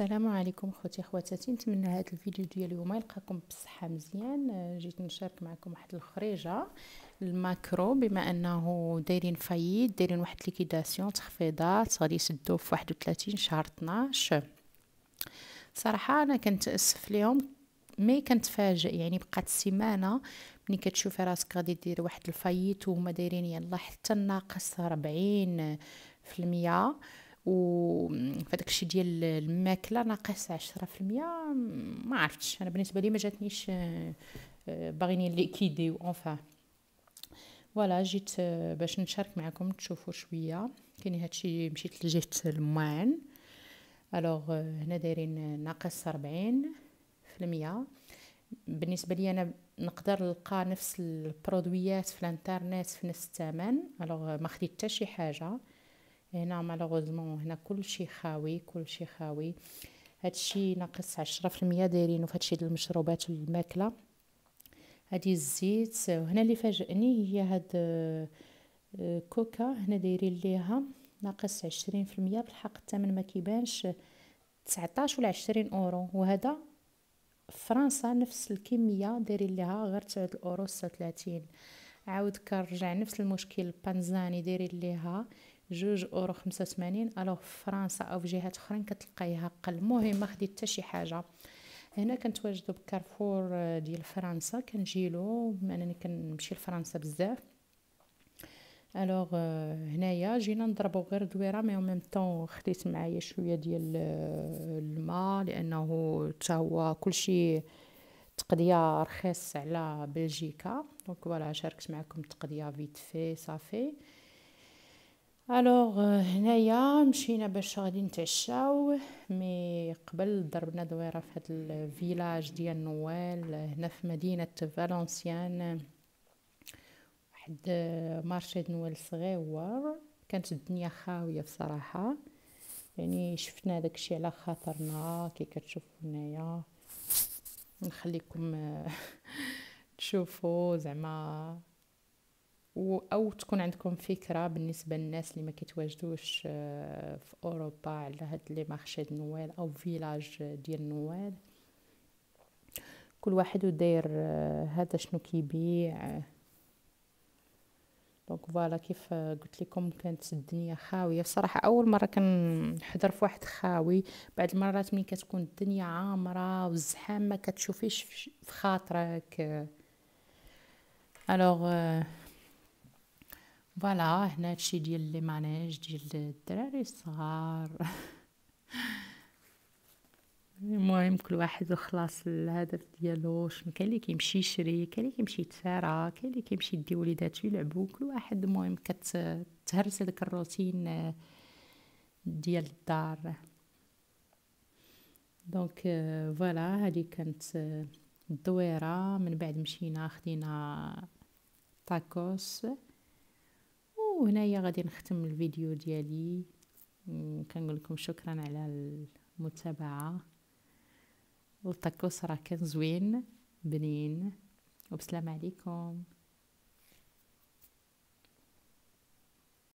السلام عليكم خوتي خواتاتي نتمنى هذا الفيديو ديال اليوم يلقاكم بالصحه مزيان آه، جيت نشارك معكم واحد الخريجه الماكرو بما انه دايرين فايد دايرين واحد ليكيداسيون تخفيضات غادي يسدو في 31 شهر 12 صراحه انا كنتاسف ليهم مي كنتفاجئ يعني بقات سيمانه ملي كتشوفي راسك غادي دير واحد الفايت وهما دايرين يلا حتى الناقص 40 في المية وفداك الشيء ديال الماكله ناقص 10% ما عرفتش انا بالنسبه لي ما جاتنيش آه، آه، باغيني ليكيدي اونفا فوالا جيت آه، باش نشارك معكم تشوفوا شويه كاين هادشي مشيت لجهه الماعن الوغ هنا دايرين ناقص 40 بالنسبه لي انا نقدر نلقى نفس البرودويات في الانترنت في نفس الثمن الوغ ما خديت حتى شي حاجه هنا إيه، نعم، مالوغوزمون هنا كل شيء خاوي كل شيء خاوي هادشي ناقص عشرة في المية دايرينو في هادشي المشروبات الماكله هادي الزيت وهنا اللي فاجئني هي هاد آه، كوكا هنا دايرين ليها ناقص عشرين في المية بالحق الثمن ما كيبانش تسعتاش ولا عشرين اورو وهذا فرنسا نفس الكميه دايرين ليها غير تسعود اورو ستة وثلاثين عاود كنرجع نفس المشكل بانزاني دايرين ليها جوج اورو خمسة وثمانين الوغ في فرنسا او في جهات اخرين كتلقايها قل المهم ما خديت حتى شي حاجه هنا كنتواجدو بكارفور آه، ديال فرنسا كنجيلو انني كنمشي لفرنسا بزاف الوغ آه، هنايا جينا نضربو غير دويره مي اون ميم طون خديت معايا شويه ديال آه، الماء لانه حتى هو كلشي تقضيه رخيص على بلجيكا دونك فوالا شاركت معكم التقضيه فيت في صافي الوغ euh, هنايا مشينا باش غادي نتعشاو مي قبل ضربنا دويره في هاد الفيلاج ديال نوال هنا في مدينه فالنسيان واحد مارشي آه، نوال صغيور كانت الدنيا خاويه بصراحه يعني شفنا داكشي على خاطرنا كي كتشوفوا هنايا نخليكم آه، تشوفوا زعما او تكون عندكم فكره بالنسبه للناس اللي ما كيتواجدوش آه، في اوروبا على هاد لي مارشي د نوال او فيلاج ديال نوال كل واحد وداير آه، هذا شنو كيبيع دونك فوالا كيف آه، قلت لكم كانت الدنيا خاويه صراحه اول مره كنحضر في واحد خاوي بعد المرات ملي كتكون الدنيا عامره والزحام ما كتشوفيش في خاطرك الوغ فوالا هنا هادشي ديال لي مانيج ديال الدراري الصغار المهم كل واحد وخلاص الهدف ديالو شنو كاين اللي كيمشي يشري كاين اللي كيمشي يتسارى كاين اللي كيمشي يدي وليداتو يلعبو كل واحد المهم كتهرس هداك الروتين ديال الدار دونك فوالا euh, هادي كانت الدويره من بعد مشينا خدينا تاكوس وهنايا غادي نختم الفيديو ديالي كنقول لكم شكرا على المتابعه والطقوس راه كان زوين بنين وبسلام عليكم